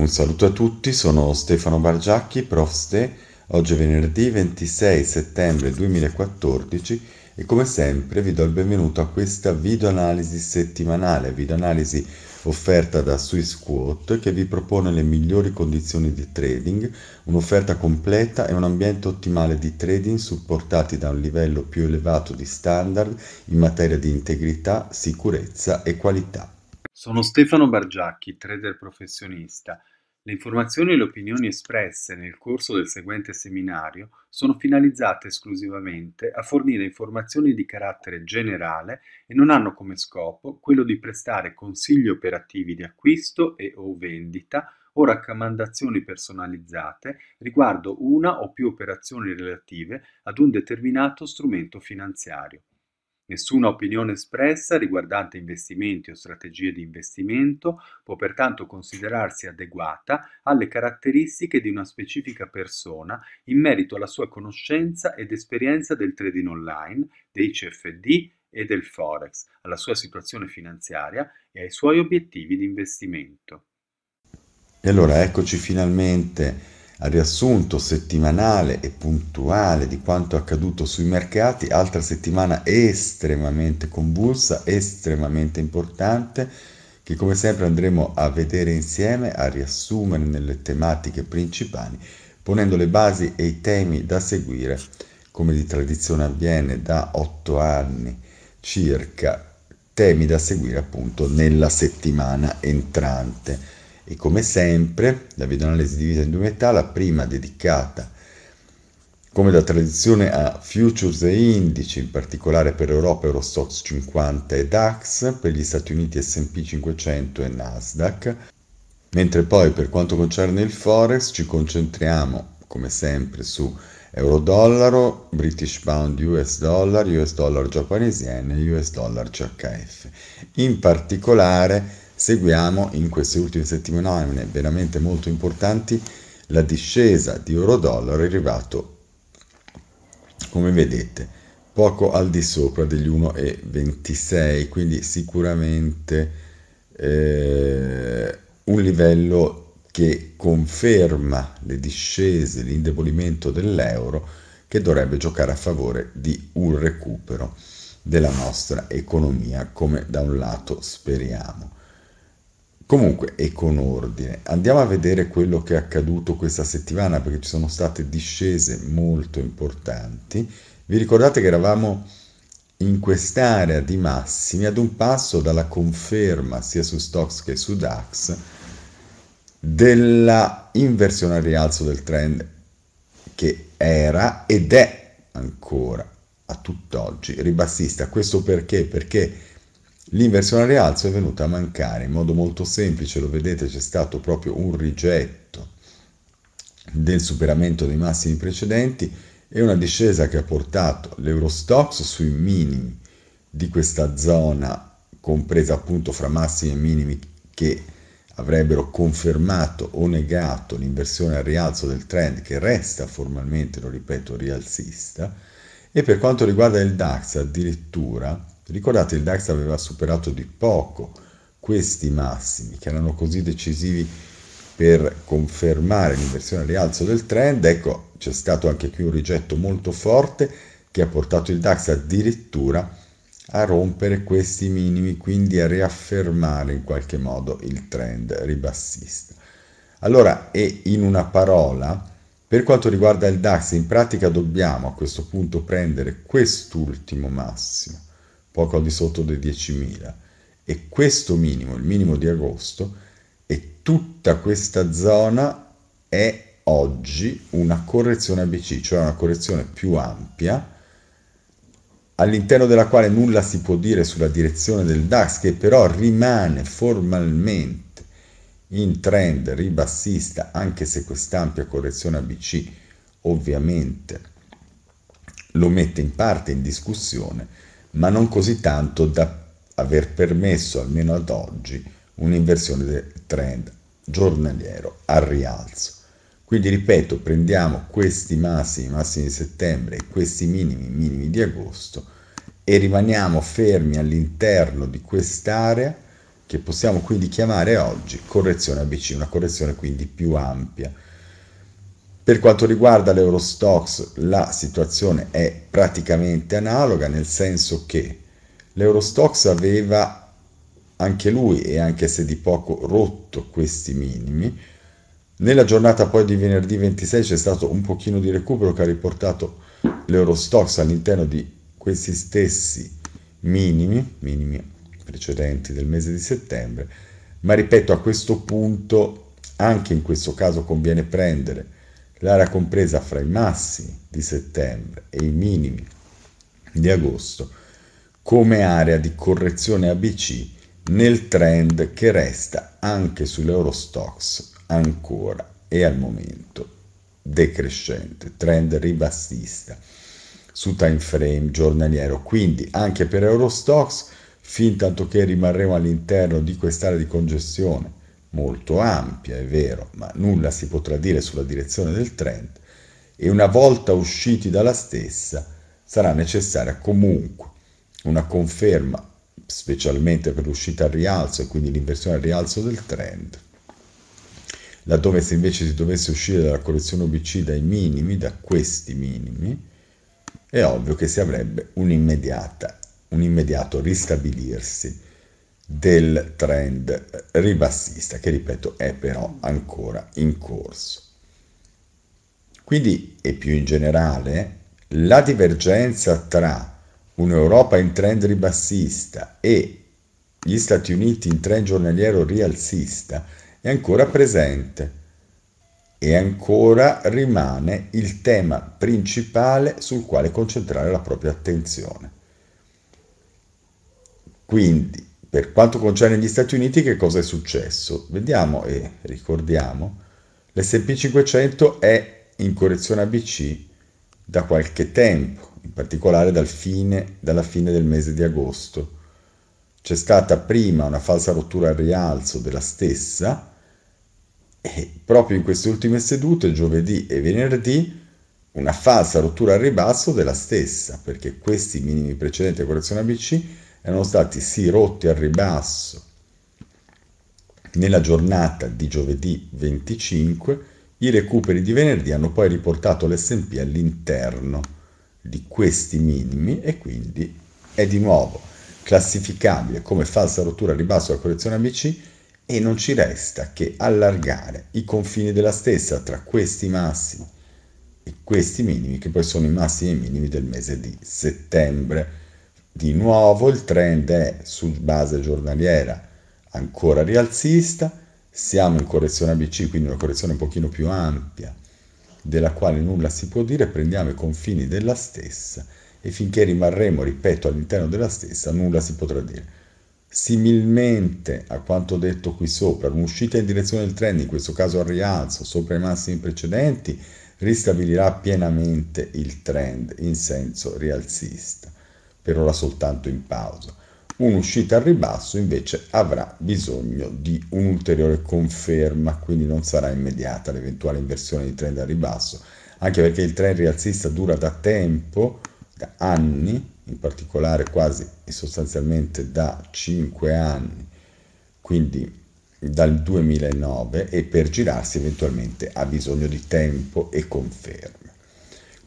Un saluto a tutti, sono Stefano Bargiacchi, prof. Ste. Oggi è venerdì 26 settembre 2014 e come sempre vi do il benvenuto a questa videoanalisi settimanale, videoanalisi offerta da SwissQuote che vi propone le migliori condizioni di trading, un'offerta completa e un ambiente ottimale di trading supportati da un livello più elevato di standard in materia di integrità, sicurezza e qualità. Sono Stefano Bargiacchi, trader professionista. Le informazioni e le opinioni espresse nel corso del seguente seminario sono finalizzate esclusivamente a fornire informazioni di carattere generale e non hanno come scopo quello di prestare consigli operativi di acquisto e o vendita o raccomandazioni personalizzate riguardo una o più operazioni relative ad un determinato strumento finanziario. Nessuna opinione espressa riguardante investimenti o strategie di investimento può pertanto considerarsi adeguata alle caratteristiche di una specifica persona in merito alla sua conoscenza ed esperienza del trading online, dei CFD e del Forex, alla sua situazione finanziaria e ai suoi obiettivi di investimento. E allora eccoci finalmente al riassunto settimanale e puntuale di quanto accaduto sui mercati, altra settimana estremamente convulsa, estremamente importante, che come sempre andremo a vedere insieme, a riassumere nelle tematiche principali, ponendo le basi e i temi da seguire, come di tradizione avviene da otto anni circa, temi da seguire appunto nella settimana entrante. E come sempre, la videoanalisi divisa in due metà, la prima dedicata come da tradizione a futures e indici, in particolare per Europa Eurostox 50 e DAX, per gli Stati Uniti SP 500 e Nasdaq, mentre poi per quanto concerne il Forex ci concentriamo come sempre su euro-dollaro, British pound US dollar, US dollar giapponese yen e US dollar CHF. In particolare seguiamo in queste ultime settimane veramente molto importanti la discesa di euro-dollaro è arrivato, come vedete, poco al di sopra degli 1,26, quindi sicuramente eh, un livello che conferma le discese, l'indebolimento dell'euro che dovrebbe giocare a favore di un recupero della nostra economia, come da un lato speriamo Comunque, e con ordine, andiamo a vedere quello che è accaduto questa settimana perché ci sono state discese molto importanti. Vi ricordate che eravamo in quest'area di massimi ad un passo dalla conferma sia su Stocks che su DAX della inversione al rialzo del trend che era ed è ancora a tutt'oggi ribassista. Questo perché? Perché L'inversione al rialzo è venuta a mancare in modo molto semplice, lo vedete, c'è stato proprio un rigetto del superamento dei massimi precedenti e una discesa che ha portato l'Eurostox sui minimi di questa zona compresa appunto fra massimi e minimi che avrebbero confermato o negato l'inversione al rialzo del trend che resta formalmente, lo ripeto, rialzista e per quanto riguarda il DAX addirittura Ricordate, il DAX aveva superato di poco questi massimi, che erano così decisivi per confermare l'inversione rialzo del trend. Ecco, c'è stato anche qui un rigetto molto forte che ha portato il DAX addirittura a rompere questi minimi, quindi a riaffermare in qualche modo il trend ribassista. Allora, e in una parola, per quanto riguarda il DAX, in pratica dobbiamo a questo punto prendere quest'ultimo massimo poco al di sotto dei 10.000. E questo minimo, il minimo di agosto, e tutta questa zona è oggi una correzione ABC, cioè una correzione più ampia, all'interno della quale nulla si può dire sulla direzione del DAX, che però rimane formalmente in trend ribassista, anche se quest'ampia correzione ABC ovviamente lo mette in parte in discussione, ma non così tanto da aver permesso, almeno ad oggi, un'inversione del trend giornaliero al rialzo. Quindi ripeto, prendiamo questi massimi, massimi di settembre e questi minimi, minimi di agosto e rimaniamo fermi all'interno di quest'area che possiamo quindi chiamare oggi correzione ABC, una correzione quindi più ampia. Per quanto riguarda l'Eurostox, la situazione è praticamente analoga, nel senso che l'Eurostox aveva anche lui, e anche se di poco, rotto questi minimi. Nella giornata poi di venerdì 26 c'è stato un pochino di recupero che ha riportato l'Eurostox all'interno di questi stessi minimi, minimi precedenti del mese di settembre, ma ripeto a questo punto anche in questo caso conviene prendere l'area compresa fra i massimi di settembre e i minimi di agosto come area di correzione ABC nel trend che resta anche sull'Eurostox ancora e al momento decrescente, trend ribassista su time frame giornaliero. Quindi anche per Eurostox, fin tanto che rimarremo all'interno di quest'area di congestione molto ampia, è vero, ma nulla si potrà dire sulla direzione del trend e una volta usciti dalla stessa sarà necessaria comunque una conferma, specialmente per l'uscita al rialzo e quindi l'inversione al rialzo del trend. Laddove se invece si dovesse uscire dalla correzione OBC dai minimi, da questi minimi, è ovvio che si avrebbe un, un immediato ristabilirsi del trend ribassista che ripeto è però ancora in corso. Quindi e più in generale la divergenza tra un'Europa in trend ribassista e gli Stati Uniti in trend giornaliero rialzista è ancora presente e ancora rimane il tema principale sul quale concentrare la propria attenzione. Quindi per quanto concerne gli Stati Uniti, che cosa è successo? Vediamo e ricordiamo, l'SP 500 è in correzione ABC da qualche tempo, in particolare dal fine, dalla fine del mese di agosto. C'è stata prima una falsa rottura al rialzo della stessa e proprio in queste ultime sedute, giovedì e venerdì, una falsa rottura al ribasso della stessa, perché questi minimi precedenti a correzione ABC erano stati sì rotti al ribasso nella giornata di giovedì 25, i recuperi di venerdì hanno poi riportato l'SP all'interno di questi minimi e quindi è di nuovo classificabile come falsa rottura al ribasso della correzione ABC e non ci resta che allargare i confini della stessa tra questi massimi e questi minimi che poi sono i massimi e i minimi del mese di settembre di nuovo il trend è su base giornaliera ancora rialzista, siamo in correzione ABC, quindi una correzione un pochino più ampia, della quale nulla si può dire, prendiamo i confini della stessa e finché rimarremo, ripeto, all'interno della stessa, nulla si potrà dire. Similmente a quanto detto qui sopra, un'uscita in direzione del trend, in questo caso al rialzo, sopra i massimi precedenti, ristabilirà pienamente il trend in senso rialzista per ora soltanto in pausa. Un'uscita al ribasso invece avrà bisogno di un'ulteriore conferma, quindi non sarà immediata l'eventuale inversione di trend al ribasso, anche perché il trend rialzista dura da tempo, da anni, in particolare quasi e sostanzialmente da 5 anni, quindi dal 2009 e per girarsi eventualmente ha bisogno di tempo e conferma.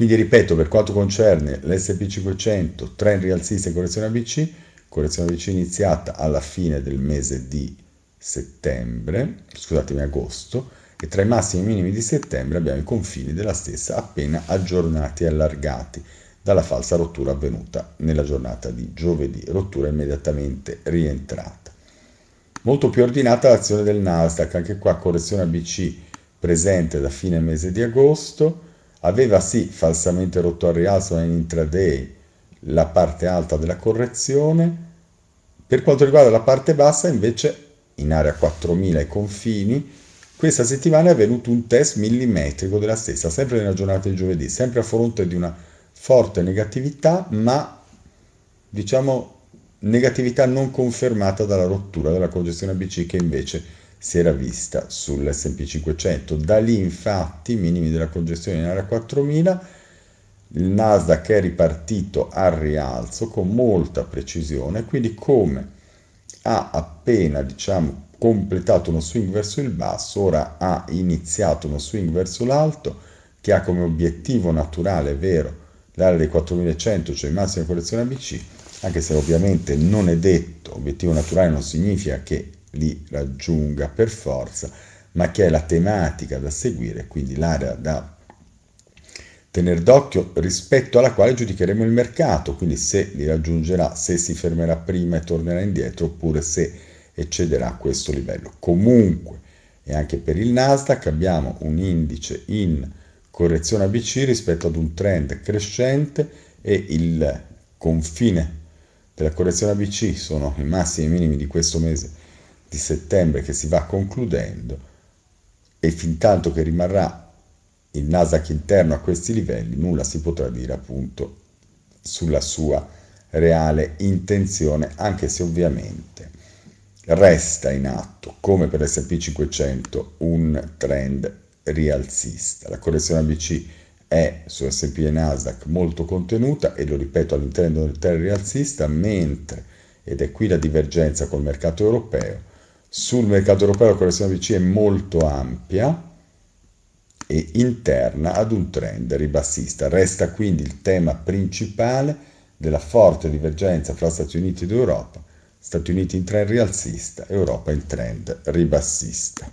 Quindi ripeto, per quanto concerne l'SP500, trend rialzista e correzione ABC, correzione ABC iniziata alla fine del mese di settembre, scusatemi, agosto, e tra i massimi e i minimi di settembre abbiamo i confini della stessa appena aggiornati e allargati dalla falsa rottura avvenuta nella giornata di giovedì, rottura immediatamente rientrata. Molto più ordinata l'azione del Nasdaq, anche qua correzione ABC presente da fine mese di agosto, aveva sì falsamente rotto al rialzo in intraday la parte alta della correzione, per quanto riguarda la parte bassa invece in area 4000 e confini questa settimana è avvenuto un test millimetrico della stessa, sempre nella giornata di giovedì, sempre a fronte di una forte negatività, ma diciamo negatività non confermata dalla rottura della congestione ABC che invece si era vista sull'SP 500. Da lì infatti i minimi della congestione in area 4000, il Nasdaq è ripartito al rialzo con molta precisione, quindi come ha appena diciamo, completato uno swing verso il basso, ora ha iniziato uno swing verso l'alto che ha come obiettivo naturale, vero, l'area dei 4100, cioè massima correzione ABC, anche se ovviamente non è detto, obiettivo naturale non significa che li raggiunga per forza, ma che è la tematica da seguire, quindi l'area da tenere d'occhio rispetto alla quale giudicheremo il mercato, quindi se li raggiungerà, se si fermerà prima e tornerà indietro oppure se eccederà a questo livello. Comunque, e anche per il Nasdaq abbiamo un indice in correzione ABC rispetto ad un trend crescente e il confine della correzione ABC sono i massimi e i minimi di questo mese di settembre che si va concludendo e fin tanto che rimarrà il Nasdaq interno a questi livelli nulla si potrà dire appunto sulla sua reale intenzione anche se ovviamente resta in atto come per l'S&P 500 un trend rialzista. La correzione ABC è su S&P e Nasdaq molto contenuta e lo ripeto all'interno del trend rialzista mentre ed è qui la divergenza col mercato europeo sul mercato europeo con l'azione BCE molto ampia e interna ad un trend ribassista. Resta quindi il tema principale della forte divergenza fra Stati Uniti ed Europa, Stati Uniti in trend rialzista, Europa in trend ribassista.